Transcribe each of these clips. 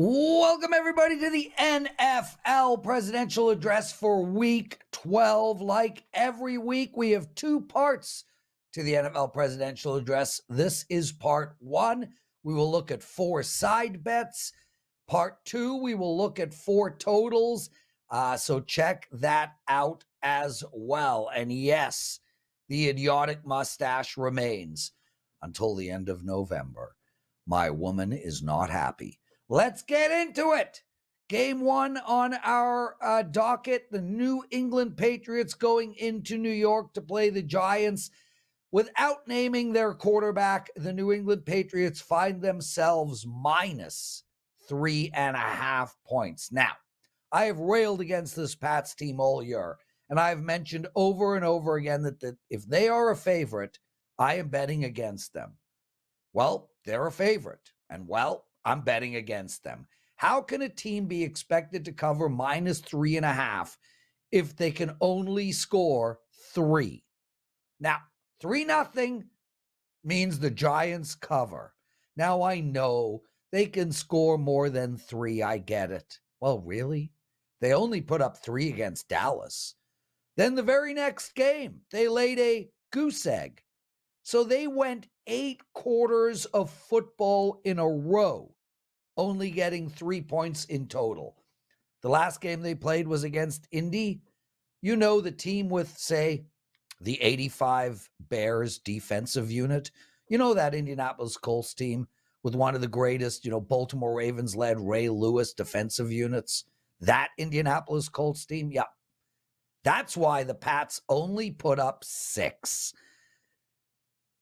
Welcome, everybody, to the NFL presidential address for week 12. Like every week, we have two parts to the NFL presidential address. This is part one. We will look at four side bets. Part two, we will look at four totals. Uh, so check that out as well. And yes, the idiotic mustache remains until the end of November. My woman is not happy. Let's get into it. Game one on our uh, docket the New England Patriots going into New York to play the Giants. Without naming their quarterback, the New England Patriots find themselves minus three and a half points. Now, I have railed against this Pats team all year, and I've mentioned over and over again that, that if they are a favorite, I am betting against them. Well, they're a favorite. And well, I'm betting against them. How can a team be expected to cover minus three and a half if they can only score three? Now, three nothing means the Giants cover. Now I know they can score more than three. I get it. Well, really? They only put up three against Dallas. Then the very next game, they laid a goose egg. So they went eight quarters of football in a row only getting three points in total. The last game they played was against Indy. You know, the team with, say, the 85 Bears defensive unit. You know, that Indianapolis Colts team with one of the greatest, you know, Baltimore Ravens led Ray Lewis defensive units. That Indianapolis Colts team. Yeah. That's why the Pats only put up six.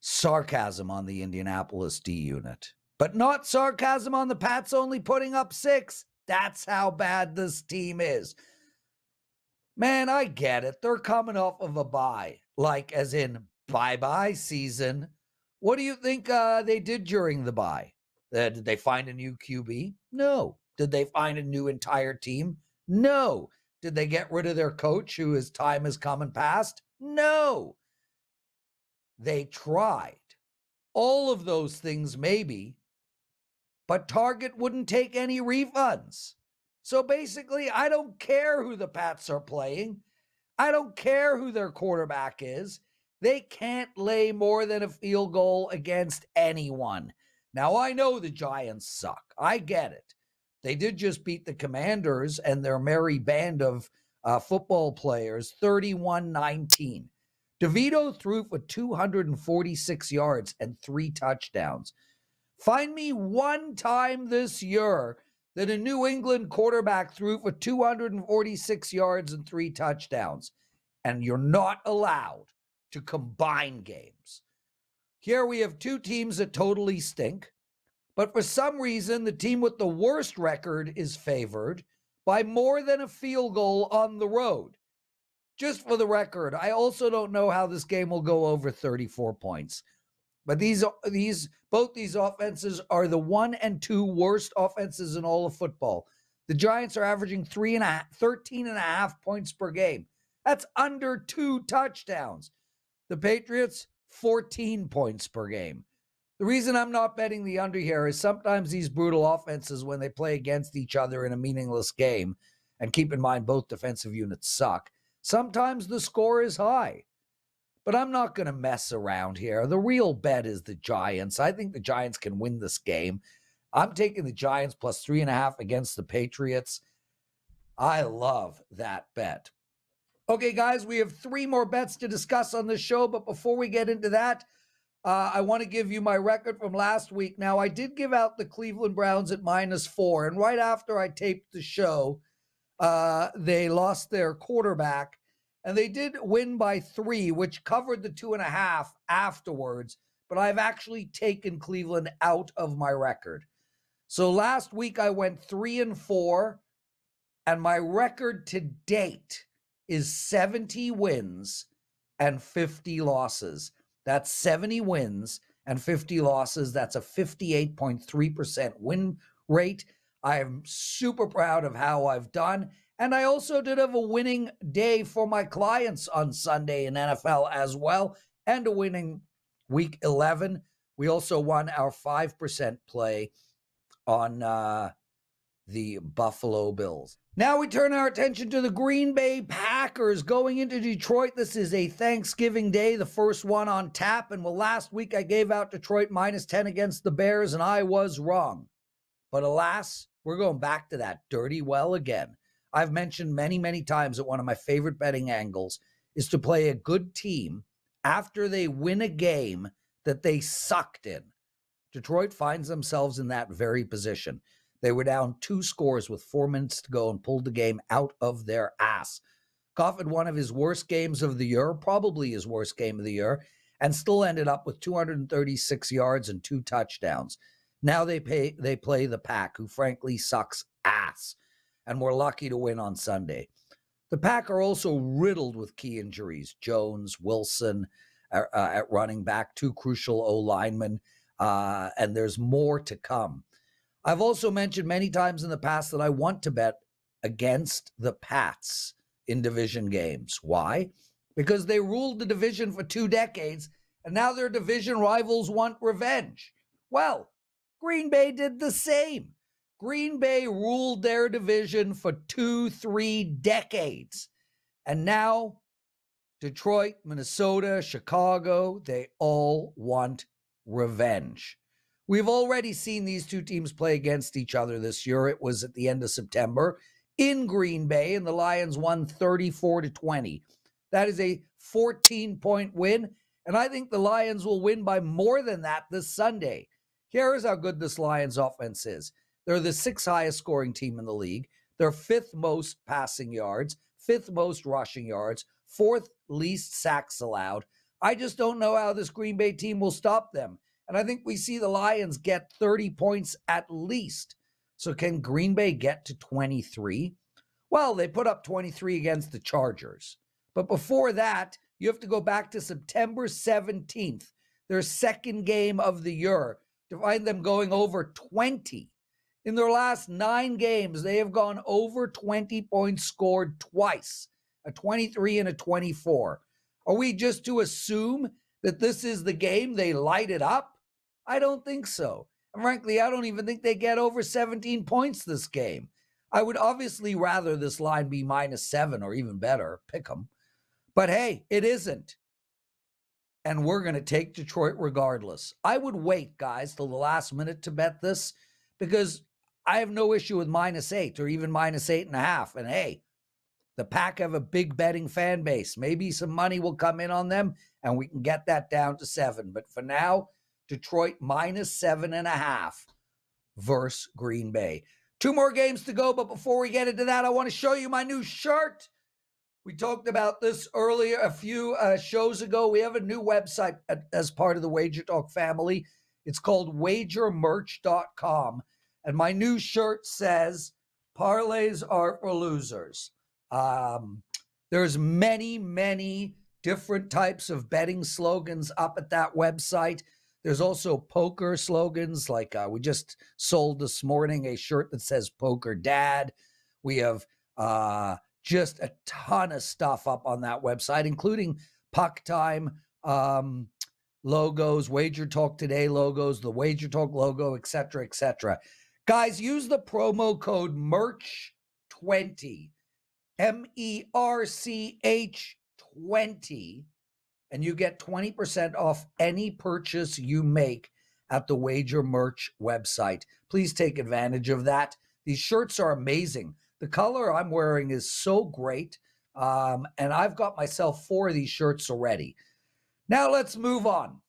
Sarcasm on the Indianapolis D unit but not sarcasm on the Pats only putting up six. That's how bad this team is. Man, I get it. They're coming off of a bye, like as in bye bye season. What do you think uh, they did during the bye? Uh, did they find a new QB? No. Did they find a new entire team? No. Did they get rid of their coach who his time has come and passed? No. They tried all of those things, maybe, but Target wouldn't take any refunds. So basically, I don't care who the Pats are playing. I don't care who their quarterback is. They can't lay more than a field goal against anyone. Now, I know the Giants suck. I get it. They did just beat the Commanders and their merry band of uh, football players 31 19. DeVito threw for 246 yards and three touchdowns. Find me one time this year that a New England quarterback threw for 246 yards and three touchdowns, and you're not allowed to combine games. Here we have two teams that totally stink, but for some reason, the team with the worst record is favored by more than a field goal on the road. Just for the record, I also don't know how this game will go over 34 points. But these these both these offenses are the one and two worst offenses in all of football. The Giants are averaging three and a half, 13 and a half points per game. That's under two touchdowns. The Patriots, 14 points per game. The reason I'm not betting the under here is sometimes these brutal offenses, when they play against each other in a meaningless game, and keep in mind both defensive units suck, sometimes the score is high but I'm not going to mess around here. The real bet is the Giants. I think the Giants can win this game. I'm taking the Giants plus three and a half against the Patriots. I love that bet. Okay, guys, we have three more bets to discuss on this show. But before we get into that, uh, I want to give you my record from last week. Now, I did give out the Cleveland Browns at minus four. And right after I taped the show, uh, they lost their quarterback and they did win by three, which covered the two and a half afterwards. But I've actually taken Cleveland out of my record. So last week I went three and four, and my record to date is 70 wins and 50 losses. That's 70 wins and 50 losses. That's a 58.3% win rate. I am super proud of how I've done. And I also did have a winning day for my clients on Sunday in NFL as well, and a winning week 11. We also won our 5% play on uh, the Buffalo Bills. Now we turn our attention to the Green Bay Packers going into Detroit. This is a Thanksgiving Day, the first one on tap. And well, last week I gave out Detroit minus 10 against the Bears, and I was wrong. But alas, we're going back to that dirty well again. I've mentioned many, many times that one of my favorite betting angles is to play a good team after they win a game that they sucked in. Detroit finds themselves in that very position. They were down two scores with four minutes to go and pulled the game out of their ass. Goff had one of his worst games of the year, probably his worst game of the year, and still ended up with 236 yards and two touchdowns. Now they pay they play the pack, who frankly sucks ass and were lucky to win on Sunday. The Pack are also riddled with key injuries Jones, Wilson uh, uh, at running back, two crucial O linemen, uh, and there's more to come. I've also mentioned many times in the past that I want to bet against the Pats in division games. Why? Because they ruled the division for two decades and now their division rivals want revenge. Well, Green Bay did the same. Green Bay ruled their division for two, three decades. And now, Detroit, Minnesota, Chicago, they all want revenge. We've already seen these two teams play against each other this year. It was at the end of September in Green Bay, and the Lions won 34 to 20. That is a 14 point win. And I think the Lions will win by more than that this Sunday. Here is how good this Lions offense is they're the sixth highest scoring team in the league. They're fifth most passing yards, fifth most rushing yards, fourth least sacks allowed. I just don't know how this Green Bay team will stop them. And I think we see the Lions get 30 points at least. So can Green Bay get to 23? Well, they put up 23 against the Chargers. But before that, you have to go back to September 17th, their second game of the year, to find them going over 20 in their last nine games, they have gone over 20 points scored twice a 23 and a 24. Are we just to assume that this is the game they light it up? I don't think so. And frankly, I don't even think they get over 17 points this game. I would obviously rather this line be minus seven or even better, pick them. But hey, it isn't. And we're going to take Detroit regardless. I would wait, guys, till the last minute to bet this because I have no issue with minus eight or even minus eight and a half. And hey, the Pack have a big betting fan base. Maybe some money will come in on them and we can get that down to seven. But for now, Detroit minus seven and a half versus Green Bay. Two more games to go. But before we get into that, I want to show you my new shirt. We talked about this earlier a few uh, shows ago. We have a new website uh, as part of the Wager Talk family. It's called wagermerch.com. And my new shirt says, Parlays are for losers. Um, there's many, many different types of betting slogans up at that website. There's also poker slogans, like uh, we just sold this morning a shirt that says Poker Dad. We have uh, just a ton of stuff up on that website, including Puck Time um, logos, Wager Talk Today logos, the Wager Talk logo, et cetera, et cetera. Guys, use the promo code MERCH20, M E R C H 20, and you get 20% off any purchase you make at the Wager Merch website. Please take advantage of that. These shirts are amazing. The color I'm wearing is so great. Um, and I've got myself four of these shirts already. Now let's move on.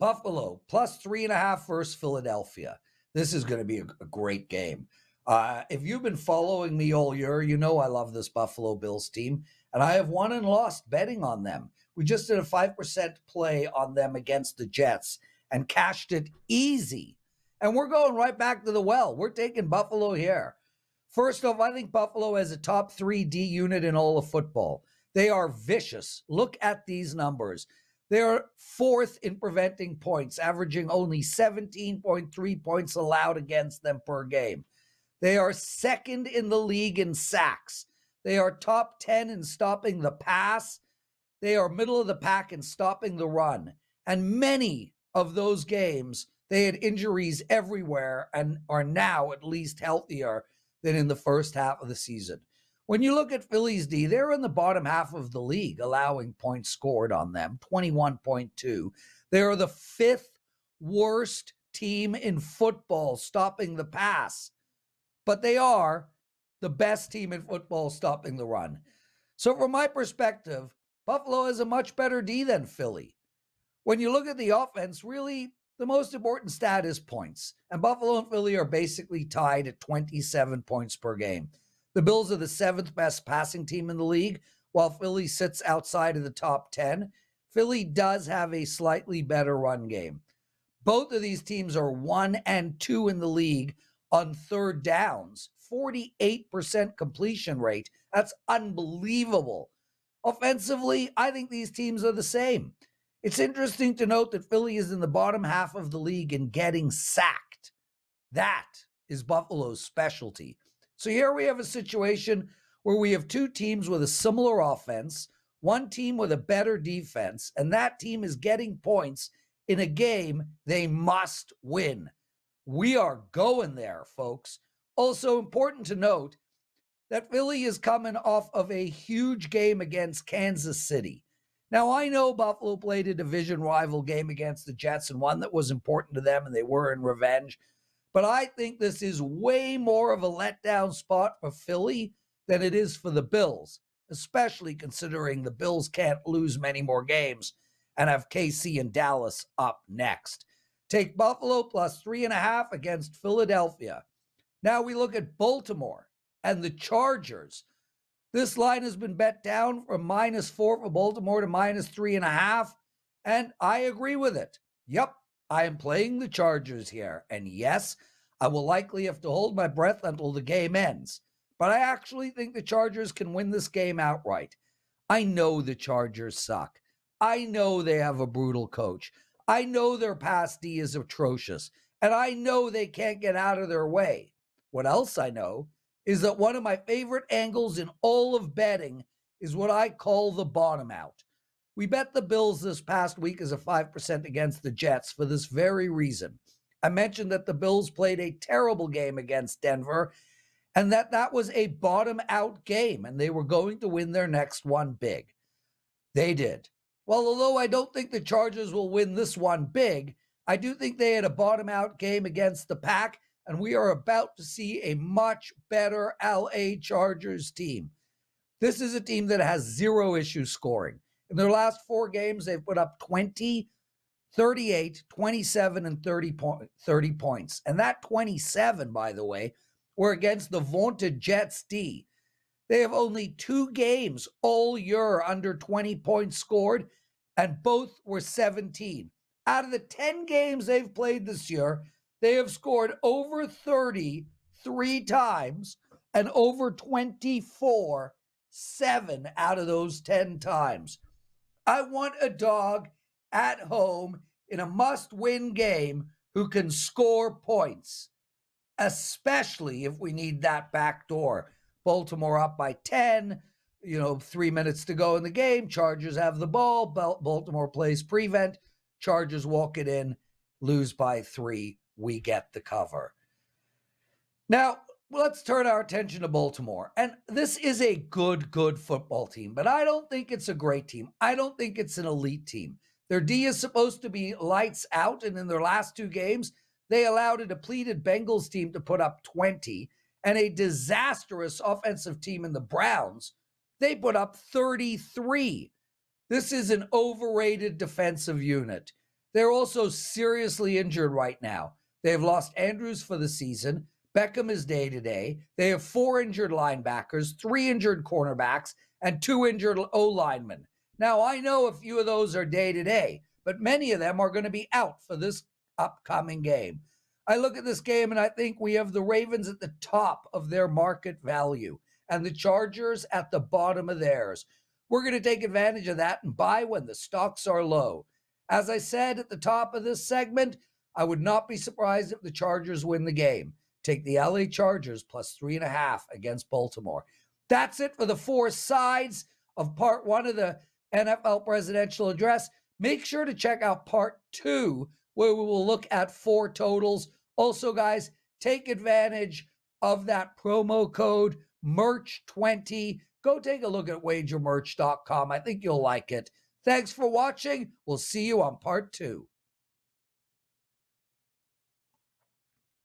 Buffalo plus three and a half versus Philadelphia. This is going to be a, a great game. Uh, if you've been following me all year, you know I love this Buffalo Bills team, and I have won and lost betting on them. We just did a 5% play on them against the Jets and cashed it easy. And we're going right back to the well. We're taking Buffalo here. First off, I think Buffalo has a top three D unit in all of football. They are vicious. Look at these numbers they are fourth in preventing points, averaging only 17.3 points allowed against them per game. They are second in the league in sacks. They are top 10 in stopping the pass. They are middle of the pack in stopping the run. And many of those games, they had injuries everywhere and are now at least healthier than in the first half of the season. When you look at Phillies D, they're in the bottom half of the league, allowing points scored on them 21.2. They are the fifth worst team in football stopping the pass, but they are the best team in football stopping the run. So, from my perspective, Buffalo is a much better D than Philly. When you look at the offense, really the most important stat is points. And Buffalo and Philly are basically tied at 27 points per game. The Bills are the seventh best passing team in the league, while Philly sits outside of the top 10. Philly does have a slightly better run game. Both of these teams are one and two in the league on third downs, 48% completion rate. That's unbelievable. Offensively, I think these teams are the same. It's interesting to note that Philly is in the bottom half of the league in getting sacked. That is Buffalo's specialty. So here we have a situation where we have two teams with a similar offense, one team with a better defense, and that team is getting points in a game they must win. We are going there, folks. Also, important to note that Philly is coming off of a huge game against Kansas City. Now, I know Buffalo played a division rival game against the Jets and one that was important to them, and they were in revenge. But I think this is way more of a letdown spot for Philly than it is for the Bills, especially considering the Bills can't lose many more games and have KC and Dallas up next. Take Buffalo plus three and a half against Philadelphia. Now we look at Baltimore and the Chargers. This line has been bet down from minus four for Baltimore to minus three and a half. And I agree with it. Yep, I am playing the Chargers here. And yes, I will likely have to hold my breath until the game ends. But I actually think the Chargers can win this game outright. I know the Chargers suck. I know they have a brutal coach. I know their past D is atrocious. And I know they can't get out of their way. What else I know is that one of my favorite angles in all of betting is what I call the bottom out. We bet the Bills this past week as a 5% against the Jets for this very reason. I mentioned that the Bills played a terrible game against Denver and that that was a bottom out game and they were going to win their next one big. They did. Well, although I don't think the Chargers will win this one big, I do think they had a bottom out game against the Pack, and we are about to see a much better LA Chargers team. This is a team that has zero issue scoring. In their last four games, they've put up 20, 38, 27, and 30, po- 30 points. And that 27, by the way, were against the vaunted Jets D. They have only two games all year under 20 points scored, and both were 17. Out of the 10 games they've played this year, they have scored over 30 three times and over 24 seven out of those 10 times. I want a dog at home in a must win game who can score points, especially if we need that back door. Baltimore up by 10, you know, three minutes to go in the game. Chargers have the ball. Baltimore plays prevent. Chargers walk it in, lose by three. We get the cover. Now, let's turn our attention to Baltimore. And this is a good, good football team, but I don't think it's a great team. I don't think it's an elite team. Their D is supposed to be lights out. And in their last two games, they allowed a depleted Bengals team to put up 20 and a disastrous offensive team in the Browns. They put up 33. This is an overrated defensive unit. They're also seriously injured right now. They've lost Andrews for the season. Beckham is day to day. They have four injured linebackers, three injured cornerbacks, and two injured O linemen. Now, I know a few of those are day to day, but many of them are going to be out for this upcoming game. I look at this game and I think we have the Ravens at the top of their market value and the Chargers at the bottom of theirs. We're going to take advantage of that and buy when the stocks are low. As I said at the top of this segment, I would not be surprised if the Chargers win the game. Take the LA Chargers plus three and a half against Baltimore. That's it for the four sides of part one of the NFL presidential address. Make sure to check out part two, where we will look at four totals. Also, guys, take advantage of that promo code MERCH20. Go take a look at wagermerch.com. I think you'll like it. Thanks for watching. We'll see you on part two.